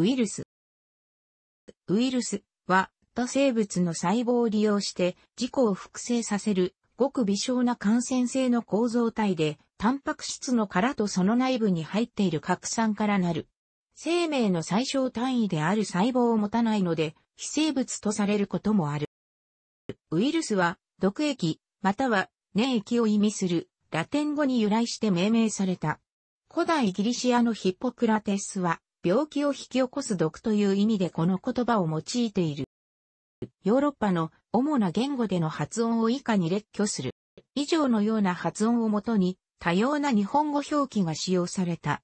ウイルス。ウイルスは、他生物の細胞を利用して自己を複製させる、ごく微小な感染性の構造体で、タンパク質の殻とその内部に入っている核酸からなる。生命の最小単位である細胞を持たないので、非生物とされることもある。ウイルスは、毒液、または、粘液を意味する、ラテン語に由来して命名された。古代ギリシアのヒポクラテスは、病気を引き起こす毒という意味でこの言葉を用いている。ヨーロッパの主な言語での発音を以下に列挙する。以上のような発音をもとに多様な日本語表記が使用された。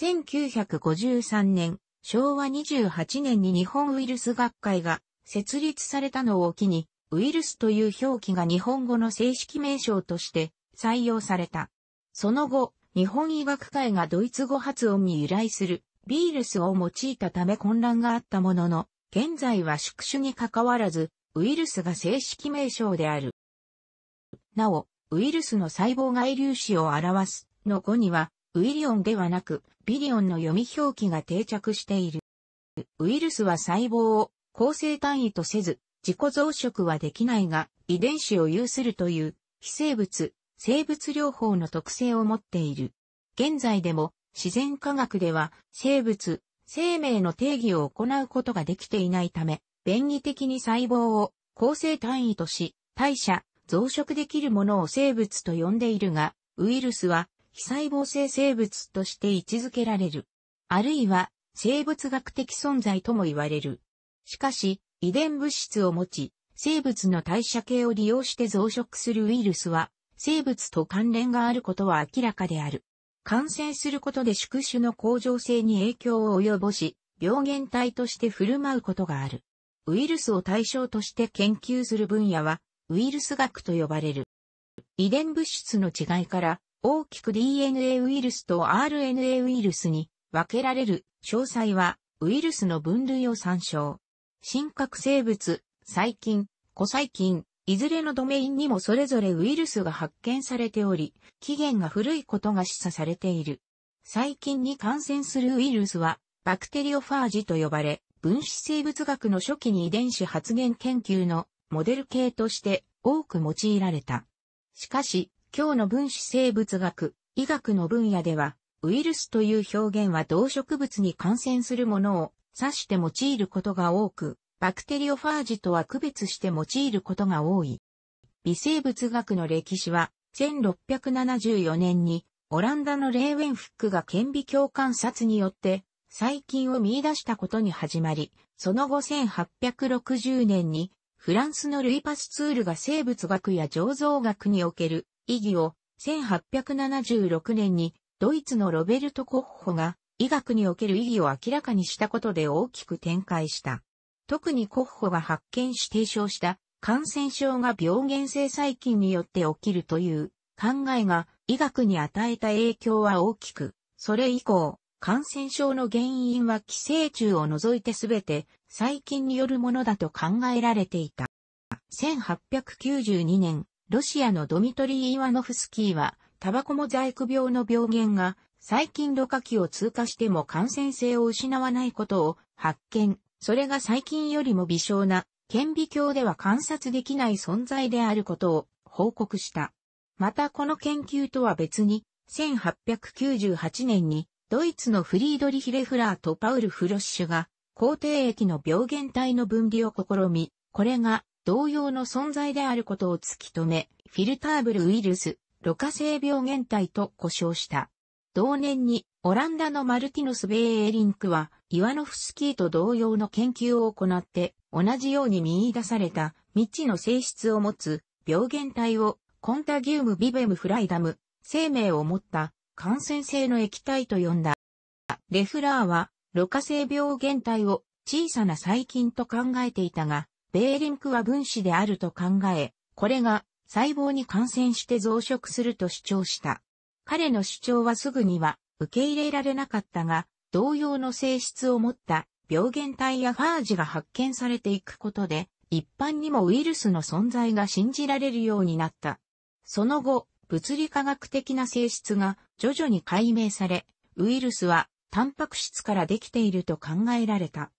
1953年、昭和28年に日本ウイルス学会が設立されたのを機に、ウイルスという表記が日本語の正式名称として採用された。その後、日本医学会がドイツ語発音に由来するビールスを用いたため混乱があったものの、現在は宿主に関わらず、ウイルスが正式名称である。なお、ウイルスの細胞外粒子を表すの語には、ウィリオンではなく、ビリオンの読み表記が定着している。ウイルスは細胞を構成単位とせず、自己増殖はできないが、遺伝子を有するという、非生物、生物療法の特性を持っている。現在でも、自然科学では生物、生命の定義を行うことができていないため、便宜的に細胞を構成単位とし、代謝、増殖できるものを生物と呼んでいるが、ウイルスは非細胞性生物として位置づけられる。あるいは生物学的存在とも言われる。しかし、遺伝物質を持ち、生物の代謝系を利用して増殖するウイルスは、生物と関連があることは明らかである。感染することで宿主の向上性に影響を及ぼし、病原体として振る舞うことがある。ウイルスを対象として研究する分野は、ウイルス学と呼ばれる。遺伝物質の違いから、大きく DNA ウイルスと RNA ウイルスに分けられる詳細は、ウイルスの分類を参照。真核生物、細菌、古細菌、いずれのドメインにもそれぞれウイルスが発見されており、期限が古いことが示唆されている。細菌に感染するウイルスは、バクテリオファージと呼ばれ、分子生物学の初期に遺伝子発現研究のモデル系として多く用いられた。しかし、今日の分子生物学、医学の分野では、ウイルスという表現は動植物に感染するものを指して用いることが多く、バクテリオファージとは区別して用いることが多い。微生物学の歴史は、1674年に、オランダのレーウェンフックが顕微鏡観察によって、細菌を見出したことに始まり、その後1860年に、フランスのルイパスツールが生物学や醸造学における意義を、1876年にドイツのロベルト・コッホが医学における意義を明らかにしたことで大きく展開した。特に国保が発見し提唱した感染症が病原性細菌によって起きるという考えが医学に与えた影響は大きく、それ以降、感染症の原因は寄生虫を除いてすべて細菌によるものだと考えられていた。1892年、ロシアのドミトリー・イワノフスキーは、タバコも在庫病の病原が細菌露過器を通過しても感染性を失わないことを発見、それが最近よりも微小な、顕微鏡では観察できない存在であることを報告した。またこの研究とは別に、1898年にドイツのフリードリヒ・レフラーとパウル・フロッシュが、肯定液の病原体の分離を試み、これが同様の存在であることを突き止め、フィルターブルウイルス、ろ過性病原体と呼称した。同年にオランダのマルティノス・ベーエリンクは、イワノフスキーと同様の研究を行って、同じように見出された未知の性質を持つ病原体をコンタギウム・ビベム・フライダム、生命を持った感染性の液体と呼んだ。レフラーは、ろ過性病原体を小さな細菌と考えていたが、ベーリンクは分子であると考え、これが細胞に感染して増殖すると主張した。彼の主張はすぐには受け入れられなかったが、同様の性質を持った病原体やファージが発見されていくことで、一般にもウイルスの存在が信じられるようになった。その後、物理科学的な性質が徐々に解明され、ウイルスはタンパク質からできていると考えられた。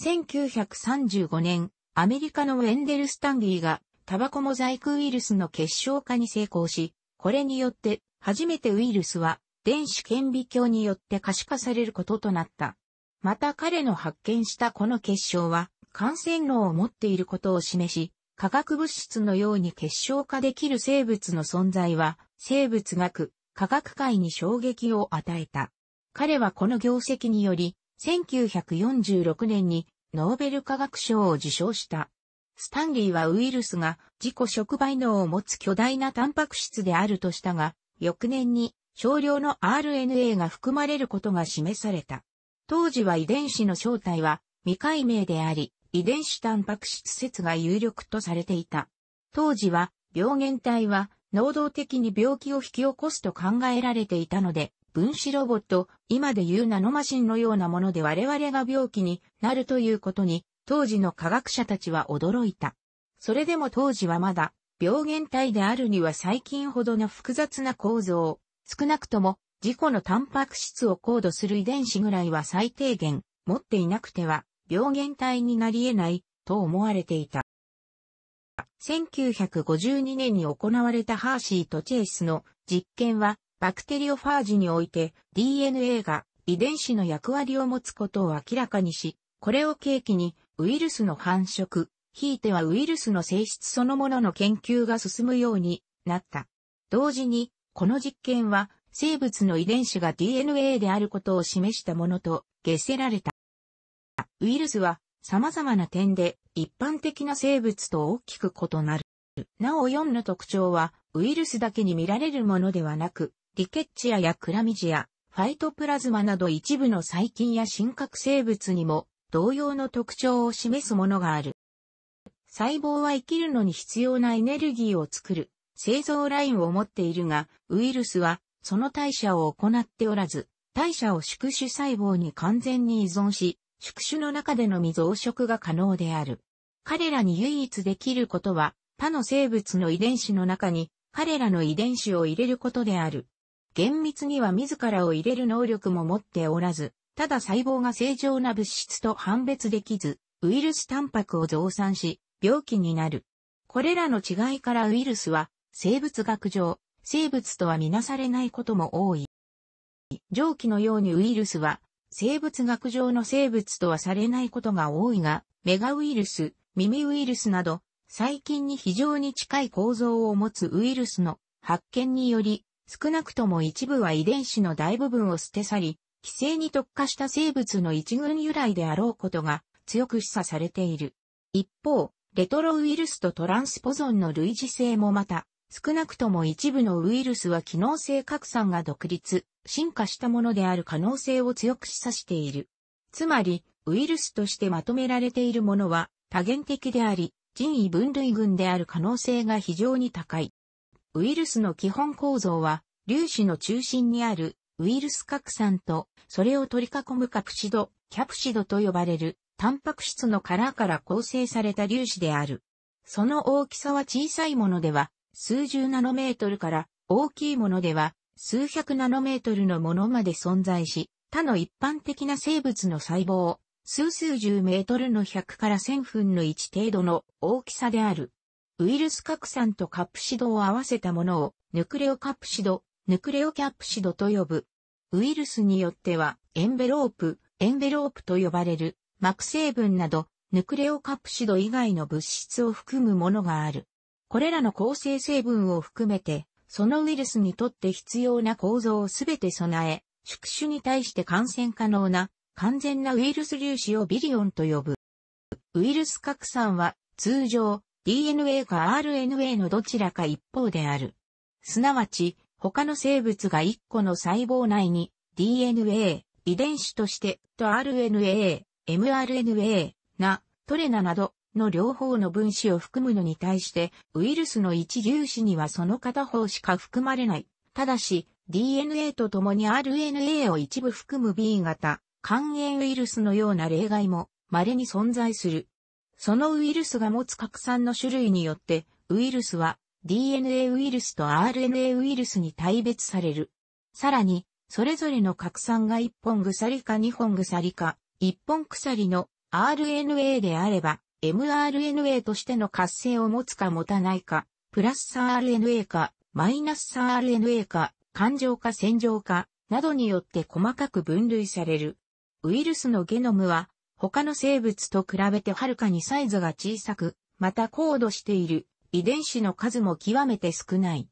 1935年、アメリカのウェンデル・スタンリーがタバコモザイクウイルスの結晶化に成功し、これによって初めてウイルスは電子顕微鏡によって可視化されることとなった。また彼の発見したこの結晶は感染能を持っていることを示し、化学物質のように結晶化できる生物の存在は生物学、科学界に衝撃を与えた。彼はこの業績により、1946年にノーベル化学賞を受賞した。スタンリーはウイルスが自己触媒能を持つ巨大なタンパク質であるとしたが、翌年に少量の RNA が含まれることが示された。当時は遺伝子の正体は未解明であり、遺伝子タンパク質説が有力とされていた。当時は病原体は能動的に病気を引き起こすと考えられていたので、分子ロボット、今で言うナノマシンのようなもので我々が病気になるということに、当時の科学者たちは驚いた。それでも当時はまだ病原体であるには細菌ほどの複雑な構造、少なくとも自己のタンパク質をコードする遺伝子ぐらいは最低限持っていなくては病原体になり得ないと思われていた。1952年に行われたハーシーとチェイスの実験はバクテリオファージにおいて DNA が遺伝子の役割を持つことを明らかにし、これを契機にウイルスの繁殖、ひいてはウイルスの性質そのものの研究が進むようになった。同時に、この実験は生物の遺伝子が DNA であることを示したものと下せられた。ウイルスは様々な点で一般的な生物と大きく異なる。なお4の特徴はウイルスだけに見られるものではなく、リケッチアやクラミジア、ファイトプラズマなど一部の細菌や真核生物にも同様の特徴を示すものがある。細胞は生きるのに必要なエネルギーを作る製造ラインを持っているが、ウイルスはその代謝を行っておらず、代謝を宿主細胞に完全に依存し、宿主の中でのみ増殖が可能である。彼らに唯一できることは、他の生物の遺伝子の中に彼らの遺伝子を入れることである。厳密には自らを入れる能力も持っておらず、ただ細胞が正常な物質と判別できず、ウイルスタンパクを増産し、病気になる。これらの違いからウイルスは、生物学上、生物とはみなされないことも多い。上記のようにウイルスは、生物学上の生物とはされないことが多いが、メガウイルス、ミミウイルスなど、細菌に非常に近い構造を持つウイルスの発見により、少なくとも一部は遺伝子の大部分を捨て去り、規制に特化した生物の一群由来であろうことが強く示唆されている。一方、レトロウイルスとトランスポゾンの類似性もまた、少なくとも一部のウイルスは機能性核酸が独立、進化したものである可能性を強く示唆している。つまり、ウイルスとしてまとめられているものは多元的であり、人為分類群である可能性が非常に高い。ウイルスの基本構造は、粒子の中心にあるウイルス核酸と、それを取り囲むカプシド、キャプシドと呼ばれるタンパク質の殻から構成された粒子である。その大きさは小さいものでは数十ナノメートルから大きいものでは数百ナノメートルのものまで存在し、他の一般的な生物の細胞、数数十メートルの100から1000分の1程度の大きさである。ウイルス核酸とカプシドを合わせたものをヌクレオカプシド、ヌクレオキャプシドと呼ぶ。ウイルスによってはエンベロープ、エンベロープと呼ばれる膜成分など、ヌクレオカプシド以外の物質を含むものがある。これらの構成成分を含めて、そのウイルスにとって必要な構造をすべて備え、宿主に対して感染可能な完全なウイルス粒子をビリオンと呼ぶ。ウイルス拡散は通常 DNA か RNA のどちらか一方である。すなわち他の生物が1個の細胞内に DNA、遺伝子としてと RNA、mRNA なトレナなどの両方の分子を含むのに対して、ウイルスの一粒子にはその片方しか含まれない。ただし、DNA と共に RNA を一部含む B 型、肝炎ウイルスのような例外も稀に存在する。そのウイルスが持つ核酸の種類によって、ウイルスは DNA ウイルスと RNA ウイルスに大別される。さらに、それぞれの核酸が1本鎖か2本鎖か、一本鎖の RNA であれば、mRNA としての活性を持つか持たないか、プラス RNA か、マイナス RNA か、環状か線状か、などによって細かく分類される。ウイルスのゲノムは、他の生物と比べてはるかにサイズが小さく、また高度している遺伝子の数も極めて少ない。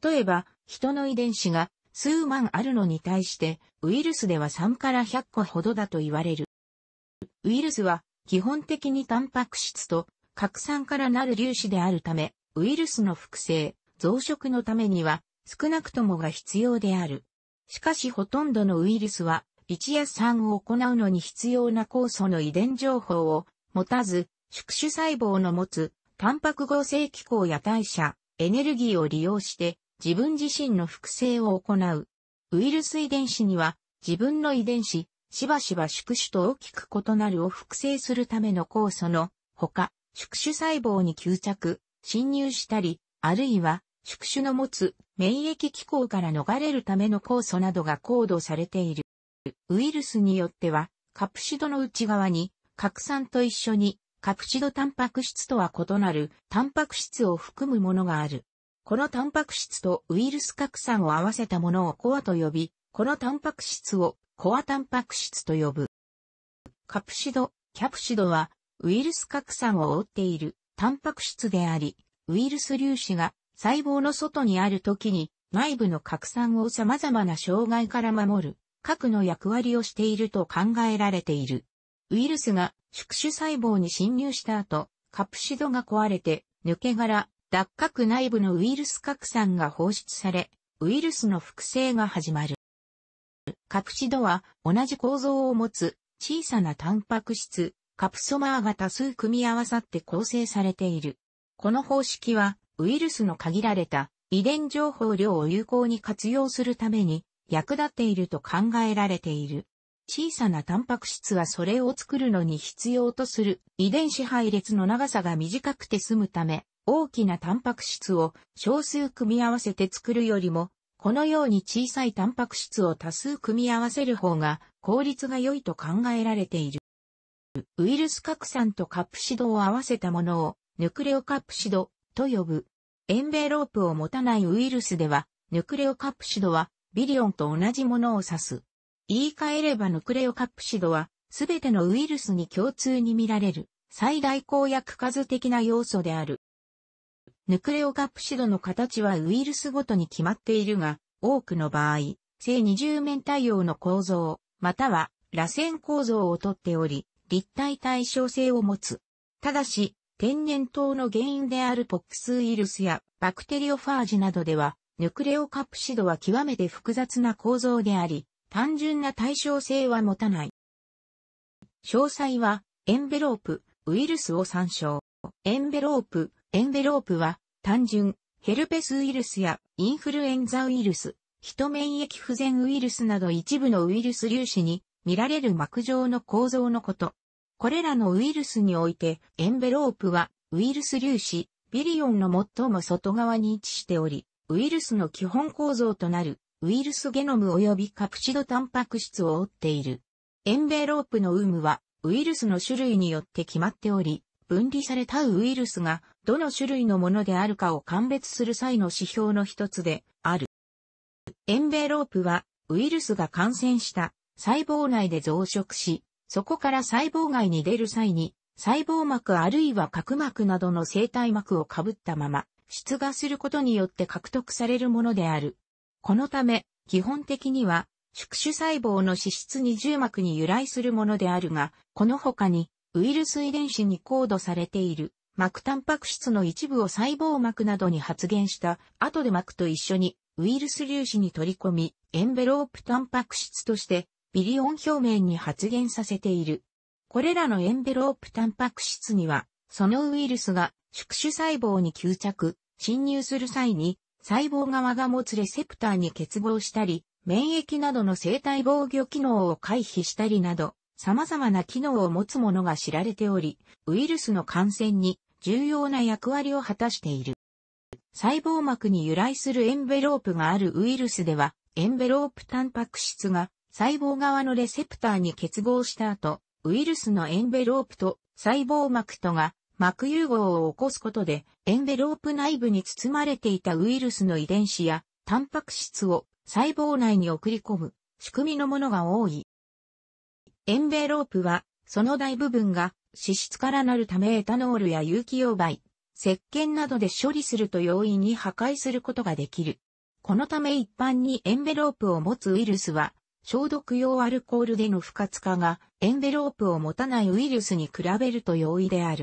例えば、人の遺伝子が数万あるのに対して、ウイルスでは3から100個ほどだと言われる。ウイルスは、基本的にタンパク質と、核酸からなる粒子であるため、ウイルスの複製、増殖のためには、少なくともが必要である。しかしほとんどのウイルスは、1や3を行うのに必要な酵素の遺伝情報を持たず、宿主細胞の持つ、タンパク合成機構や代謝、エネルギーを利用して、自分自身の複製を行う。ウイルス遺伝子には自分の遺伝子、しばしば宿主と大きく異なるを複製するための酵素のほか、宿主細胞に吸着、侵入したり、あるいは宿主の持つ免疫機構から逃れるための酵素などが高度されている。ウイルスによっては、カプシドの内側に、核酸と一緒に、カプシドタンパク質とは異なる、タンパク質を含むものがある。このタンパク質とウイルス核酸を合わせたものをコアと呼び、このタンパク質をコアタンパク質と呼ぶ。カプシド、キャプシドは、ウイルス核酸を覆っているタンパク質であり、ウイルス粒子が細胞の外にある時に内部の核酸を様々な障害から守る核の役割をしていると考えられている。ウイルスが宿主細胞に侵入した後、カプシドが壊れて抜け殻、脱核内部のウイルス核酸が放出され、ウイルスの複製が始まる。核シドは同じ構造を持つ小さなタンパク質、カプソマーが多数組み合わさって構成されている。この方式はウイルスの限られた遺伝情報量を有効に活用するために役立っていると考えられている。小さなタンパク質はそれを作るのに必要とする遺伝子配列の長さが短くて済むため、大きなタンパク質を少数組み合わせて作るよりも、このように小さいタンパク質を多数組み合わせる方が効率が良いと考えられている。ウイルス核酸とカプシドを合わせたものをヌクレオカプシドと呼ぶ。エンベロープを持たないウイルスでは、ヌクレオカプシドはビリオンと同じものを指す。言い換えればヌクレオカプシドは、すべてのウイルスに共通に見られる最大公約数的な要素である。ヌクレオカプシドの形はウイルスごとに決まっているが、多くの場合、正二重面対応の構造、または螺旋構造をとっており、立体対称性を持つ。ただし、天然痘の原因であるポックスウイルスやバクテリオファージなどでは、ヌクレオカプシドは極めて複雑な構造であり、単純な対称性は持たない。詳細は、エンベロープ、ウイルスを参照。エンベロープ、エンベロープは単純、ヘルペスウイルスやインフルエンザウイルス、人免疫不全ウイルスなど一部のウイルス粒子に見られる膜状の構造のこと。これらのウイルスにおいてエンベロープはウイルス粒子、ビリオンの最も外側に位置しており、ウイルスの基本構造となるウイルスゲノム及びカプチドタンパク質を負っている。エンベロープの有無はウイルスの種類によって決まっており、分離されたウイルスがどの種類のものであるかを鑑別する際の指標の一つである。エンベロープはウイルスが感染した細胞内で増殖し、そこから細胞外に出る際に細胞膜あるいは角膜などの生体膜をかぶったまま出芽することによって獲得されるものである。このため基本的には宿主細胞の脂質二重膜に由来するものであるが、この他にウイルス遺伝子にコードされている膜タンパク質の一部を細胞膜などに発現した後で膜と一緒にウイルス粒子に取り込み、エンベロープタンパク質としてビリオン表面に発現させている。これらのエンベロープタンパク質には、そのウイルスが宿主細胞に吸着、侵入する際に、細胞側が持つレセプターに結合したり、免疫などの生体防御機能を回避したりなど、様々な機能を持つものが知られており、ウイルスの感染に重要な役割を果たしている。細胞膜に由来するエンベロープがあるウイルスでは、エンベロープタンパク質が細胞側のレセプターに結合した後、ウイルスのエンベロープと細胞膜とが膜融合を起こすことで、エンベロープ内部に包まれていたウイルスの遺伝子やタンパク質を細胞内に送り込む仕組みのものが多い。エンベロープは、その大部分が脂質からなるためエタノールや有機溶媒、石鹸などで処理すると容易に破壊することができる。このため一般にエンベロープを持つウイルスは、消毒用アルコールでの不活化がエンベロープを持たないウイルスに比べると容易である。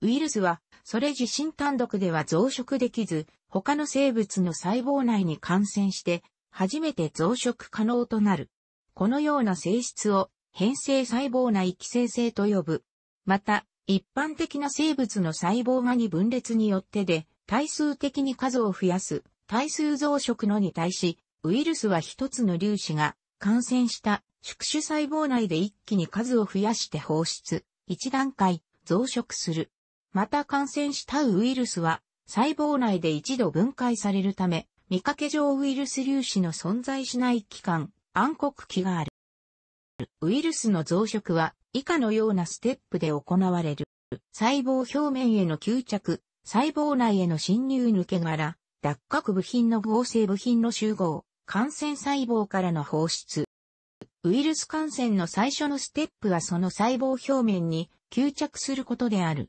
ウイルスは、それ自身単独では増殖できず、他の生物の細胞内に感染して、初めて増殖可能となる。このような性質を変性細胞内寄生性と呼ぶ。また、一般的な生物の細胞がに分裂によってで、対数的に数を増やす、対数増殖のに対し、ウイルスは一つの粒子が感染した宿主細胞内で一気に数を増やして放出、一段階増殖する。また感染したウイルスは細胞内で一度分解されるため、見かけ上ウイルス粒子の存在しない期間、暗黒期がある。ウイルスの増殖は以下のようなステップで行われる。細胞表面への吸着、細胞内への侵入抜け殻、脱核部品の合成部品の集合、感染細胞からの放出。ウイルス感染の最初のステップはその細胞表面に吸着することである。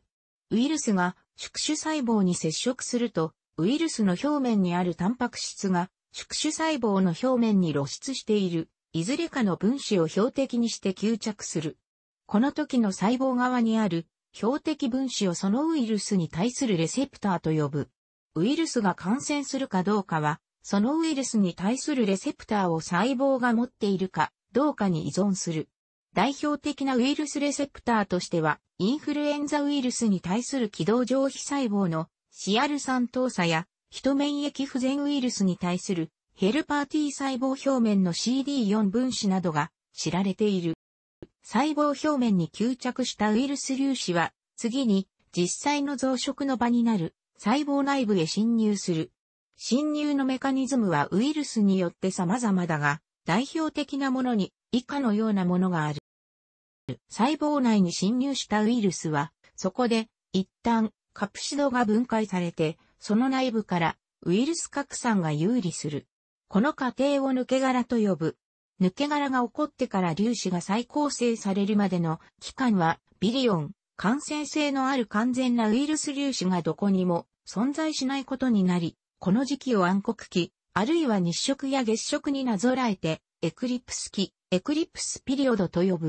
ウイルスが宿主細胞に接触すると、ウイルスの表面にあるタンパク質が宿主細胞の表面に露出している、いずれかの分子を標的にして吸着する。この時の細胞側にある標的分子をそのウイルスに対するレセプターと呼ぶ。ウイルスが感染するかどうかは、そのウイルスに対するレセプターを細胞が持っているかどうかに依存する。代表的なウイルスレセプターとしては、インフルエンザウイルスに対する軌道上皮細胞の CR3 投差や人免疫不全ウイルスに対するヘルパー T 細胞表面の CD4 分子などが知られている。細胞表面に吸着したウイルス粒子は、次に実際の増殖の場になる細胞内部へ侵入する。侵入のメカニズムはウイルスによって様々だが、代表的なものに以下のようなものがある。細胞内に侵入したウイルスは、そこで一旦カプシドが分解されてその内部からウイルス拡散が有利する。この過程を抜け殻と呼ぶ。抜け殻が起こってから粒子が再構成されるまでの期間はビリオン、感染性のある完全なウイルス粒子がどこにも存在しないことになり、この時期を暗黒期、あるいは日食や月食になぞらえて、エクリプス期、エクリプスピリオドと呼ぶ。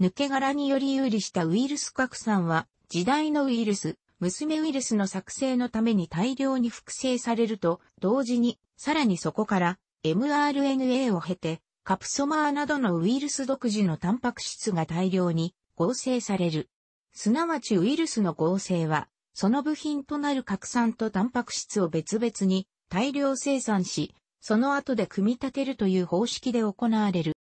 抜け殻により有利したウイルス拡散は、時代のウイルス、娘ウイルスの作成のために大量に複製されると、同時に、さらにそこから mRNA を経て、カプソマーなどのウイルス独自のタンパク質が大量に合成される。すなわちウイルスの合成は、その部品となる核酸とタンパク質を別々に大量生産し、その後で組み立てるという方式で行われる。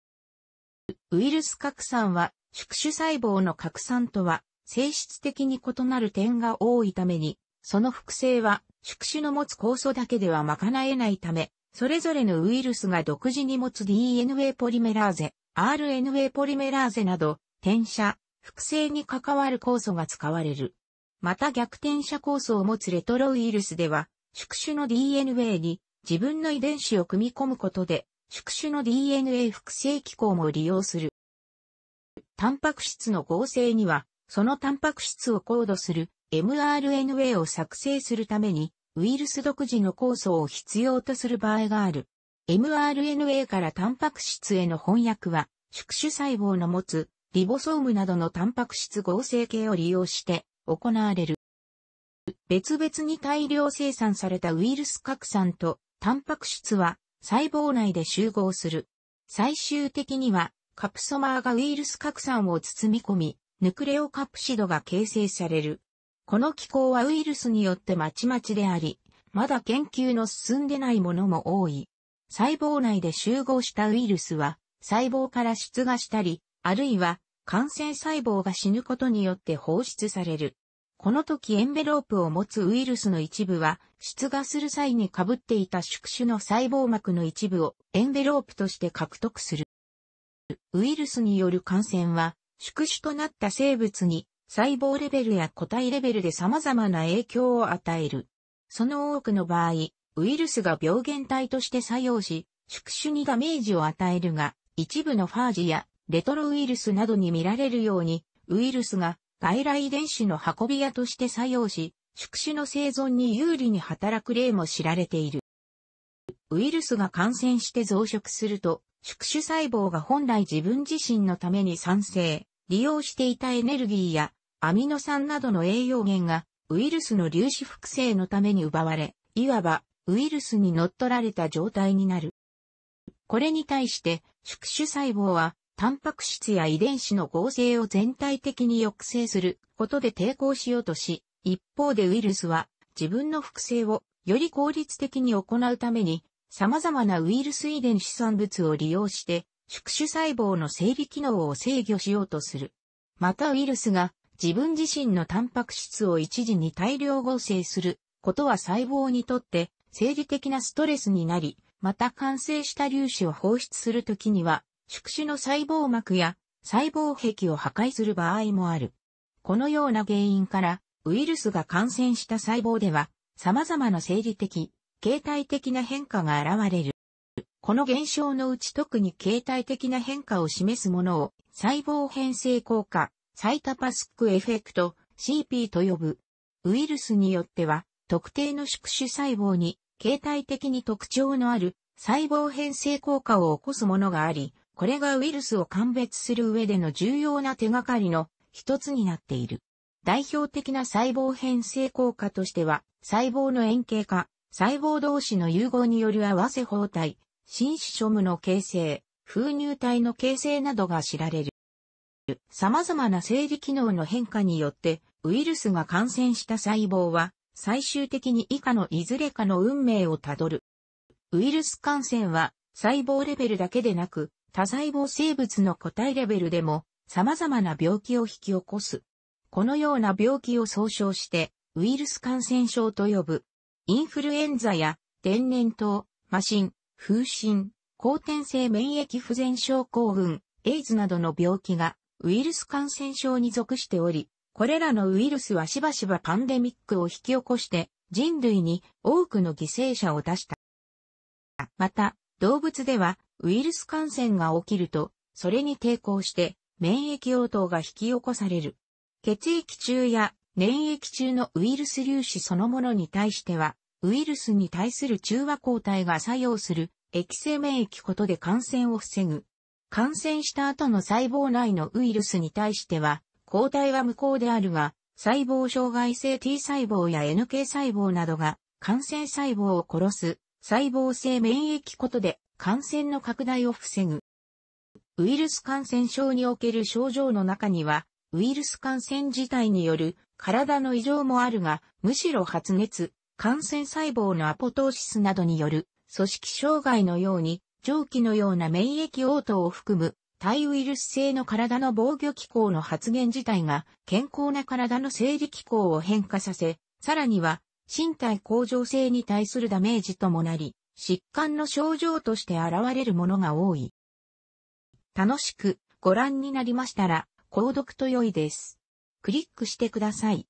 ウイルス核酸は、宿主細胞の核酸とは性質的に異なる点が多いために、その複製は宿主の持つ酵素だけでは賄えないため、それぞれのウイルスが独自に持つ DNA ポリメラーゼ、RNA ポリメラーゼなど、転写、複製に関わる酵素が使われる。また逆転写酵素を持つレトロウイルスでは、宿主の DNA に自分の遺伝子を組み込むことで、宿主の DNA 複製機構も利用する。タンパク質の合成にはそのタンパク質をコードする mRNA を作成するために、ウイルス独自の酵素を必要とする場合がある。mRNA からタンパク質への翻訳は、宿主細胞の持つリボソームなどのタンパク質合成系を利用して行われる。別々に大量生産されたウイルス核酸とタンパク質は細胞内で集合する。最終的にはカプソマーがウイルス核酸を包み込み、ヌクレオカプシドが形成される。この機構はウイルスによってまちまちであり、まだ研究の進んでないものも多い。細胞内で集合したウイルスは、細胞から出芽したり、あるいは感染細胞が死ぬことによって放出される。この時エンベロープを持つウイルスの一部は、出芽する際に被っていた宿主の細胞膜の一部をエンベロープとして獲得する。ウイルスによる感染は、宿主となった生物に細胞レベルや個体レベルで様々な影響を与える。その多くの場合、ウイルスが病原体として作用し、宿主にダメージを与えるが、一部のファージやレトロウイルスなどに見られるように、ウイルスが外来遺伝子の運び屋として作用し、宿主の生存に有利に働く例も知られている。ウイルスが感染して増殖すると、宿主細胞が本来自分自身のために賛成利用していたエネルギーやアミノ酸などの栄養源がウイルスの粒子複製のために奪われ、いわばウイルスに乗っ取られた状態になる。これに対して宿主細胞はタンパク質や遺伝子の合成を全体的に抑制することで抵抗しようとし、一方でウイルスは自分の複製をより効率的に行うために様々なウイルス遺伝子産物を利用して、宿主細胞の生理機能を制御しようとする。またウイルスが自分自身のタンパク質を一時に大量合成することは細胞にとって生理的なストレスになり、また完成した粒子を放出するときには、宿主の細胞膜や細胞壁を破壊する場合もある。このような原因から、ウイルスが感染した細胞では、様々な生理的、形態的な変化が現れる。この現象のうち特に形態的な変化を示すものを細胞変性効果、サイタパスックエフェクト、CP と呼ぶ。ウイルスによっては、特定の宿主細胞に、形態的に特徴のある細胞変性効果を起こすものがあり、これがウイルスを鑑別する上での重要な手がかりの一つになっている。代表的な細胞変性効果としては、細胞の円形化、細胞同士の融合による合わせ包帯、新子書無の形成、封入体の形成などが知られる。様々な生理機能の変化によって、ウイルスが感染した細胞は、最終的に以下のいずれかの運命をたどる。ウイルス感染は、細胞レベルだけでなく、多細胞生物の個体レベルでも、様々な病気を引き起こす。このような病気を総称して、ウイルス感染症と呼ぶ。インフルエンザや天然痘、麻疹、風疹、後天性免疫不全症候群、エイズなどの病気がウイルス感染症に属しており、これらのウイルスはしばしばパンデミックを引き起こして人類に多くの犠牲者を出した。また、動物ではウイルス感染が起きると、それに抵抗して免疫応答が引き起こされる。血液中や粘液中のウイルス粒子そのものに対しては、ウイルスに対する中和抗体が作用する液性免疫ことで感染を防ぐ。感染した後の細胞内のウイルスに対しては、抗体は無効であるが、細胞障害性 T 細胞や NK 細胞などが感染細胞を殺す細胞性免疫ことで感染の拡大を防ぐ。ウイルス感染症における症状の中には、ウイルス感染自体による体の異常もあるが、むしろ発熱、感染細胞のアポトーシスなどによる組織障害のように、蒸気のような免疫応答を含む、対ウイルス性の体の防御機構の発現自体が健康な体の生理機構を変化させ、さらには身体向上性に対するダメージともなり、疾患の症状として現れるものが多い。楽しくご覧になりましたら、購読と良いです。クリックしてください。